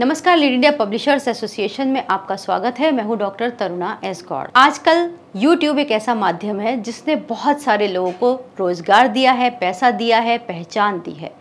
नमस्कार India publishers association में आपका स्वागत है मैं हूं डॉक्टर तरुणा एस गौड़ आजकल यूट्यूब एक ऐसा माध्यम है जिसने बहुत सारे लोगों को रोजगार दिया है पैसा दिया है पहचान दी है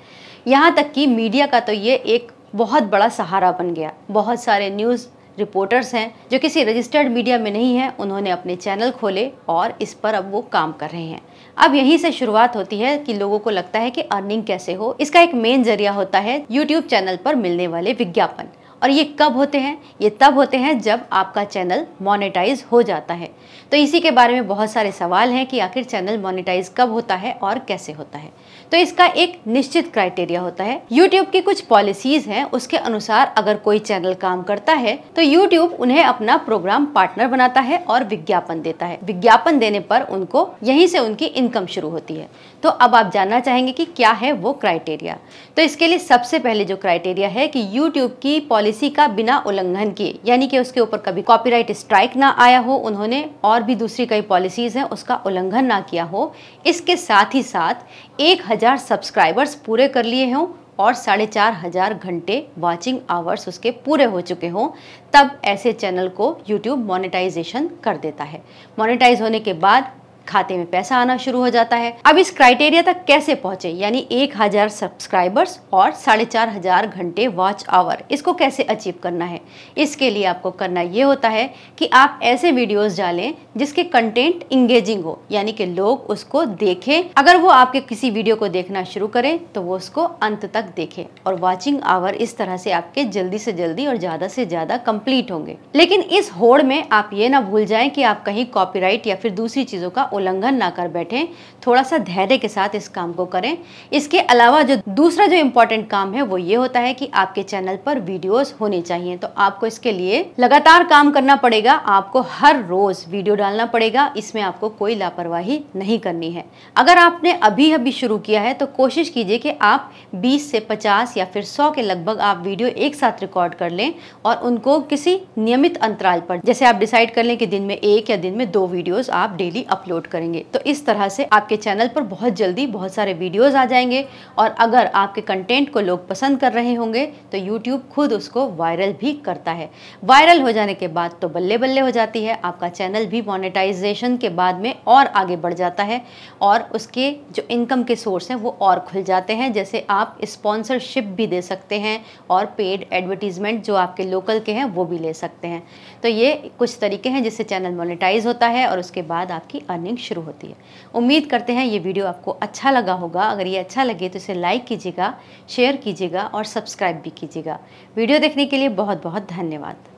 यहाँ तक कि मीडिया का तो ये एक बहुत बड़ा सहारा बन गया बहुत सारे न्यूज़ रिपोर्टर्स हैं जो किसी रजिस्टर्ड मीडिया में नहीं है उन्होंने अपने चैनल खोले और इस पर अब वो काम कर रहे हैं अब यहीं से शुरुआत होती है कि लोगों को लगता है कि अर्निंग कैसे हो इसका एक मेन जरिया होता है यूट्यूब चैनल पर मिलने वाले विज्ञापन और ये कब होते हैं ये तब होते हैं जब आपका चैनल मोनेटाइज हो जाता है तो इसी के बारे में बहुत सारे सवाल हैं कि आखिर चैनल मोनेटाइज कब होता है और कैसे होता है तो इसका एक निश्चित क्राइटेरिया होता है यूट्यूब की कुछ पॉलिसीज हैं उसके अनुसार अगर कोई चैनल काम करता है तो यूट्यूब उन्हें अपना प्रोग्राम पार्टनर बनाता है और विज्ञापन देता है विज्ञापन देने पर उनको यहीं से उनकी इनकम शुरू होती है तो अब आप जानना चाहेंगे कि क्या है वो क्राइटेरिया तो इसके लिए सबसे पहले जो क्राइटेरिया है कि यूट्यूब की पॉलिसी पॉलिसी का बिना उल्लंघन किए यानी कि उसके ऊपर कभी कॉपीराइट स्ट्राइक ना आया हो उन्होंने और भी दूसरी कई पॉलिसीज़ हैं उसका उल्लंघन ना किया हो इसके साथ ही साथ एक हज़ार सब्सक्राइबर्स पूरे कर लिए हों और साढ़े चार हज़ार घंटे वॉचिंग आवर्स उसके पूरे हो चुके हों तब ऐसे चैनल को यूट्यूब मोनेटाइजेशन कर देता है मोनेटाइज होने के बाद खाते में पैसा आना शुरू हो जाता है अब इस क्राइटेरिया तक कैसे पहुंचे यानी एक हजार सब्सक्राइबर्स और साढ़े चार हजार घंटे वॉच आवर इसको कैसे अचीव करना है इसके लिए आपको करना ये होता है कि आप ऐसे वीडियोस डालें जिसके कंटेंट इंगेजिंग हो यानी कि लोग उसको देखें अगर वो आपके किसी वीडियो को देखना शुरू करें तो वो उसको अंत तक देखे और वॉचिंग आवर इस तरह से आपके जल्दी से जल्दी और ज़्यादा से ज़्यादा कम्प्लीट होंगे लेकिन इस होड़ में आप ये ना भूल जाए कि आप कहीं कॉपी या फिर दूसरी चीज़ों का उल्लंघन ना कर बैठें थोड़ा सा धैर्य के साथ इस काम को करें इसके अलावा जो दूसरा जो इम्पोर्टेंट काम है वो ये होता है कि आपके चैनल पर वीडियोस होने चाहिए तो आपको इसके लिए लगातार काम करना पड़ेगा आपको हर रोज वीडियो डालना पड़ेगा इसमें आपको कोई लापरवाही नहीं करनी है अगर आपने अभी अभी शुरू किया है तो कोशिश कीजिए कि आप बीस से पचास या फिर सौ के लगभग आप वीडियो एक साथ रिकॉर्ड कर लें और उनको किसी नियमित अंतराल पर जैसे आप डिसाइड कर लें कि दिन में एक या दिन में दो वीडियोस आप डेली अपलोड अपलोड करेंगे तो इस तरह से आपके चैनल पर बहुत जल्दी बहुत सारे वीडियोस आ जाएंगे और अगर आपके कंटेंट को लोग पसंद कर रहे होंगे तो यूट्यूब खुद उसको वायरल भी करता है वायरल हो जाने के बाद तो बल्ले बल्ले हो जाती है आपका चैनल भी मोनिटाइजेशन के बाद में और आगे बढ़ जाता है और उसके जो इनकम के सोर्स हैं वो और खुल जाते हैं जैसे आप स्पॉन्सरशिप भी दे सकते हैं और पेड एडवर्टीज़मेंट जो आपके लोकल के हैं वो भी ले सकते हैं तो ये कुछ तरीके हैं जिससे चैनल मोनिटाइज होता है और उसके बाद आपकी अर्निंग ट्रेनिंग शुरू होती है उम्मीद करते हैं ये वीडियो आपको अच्छा लगा होगा अगर ये अच्छा लगे तो इसे लाइक कीजिएगा शेयर कीजिएगा और सब्सक्राइब भी कीजिएगा वीडियो देखने के लिए बहुत बहुत धन्यवाद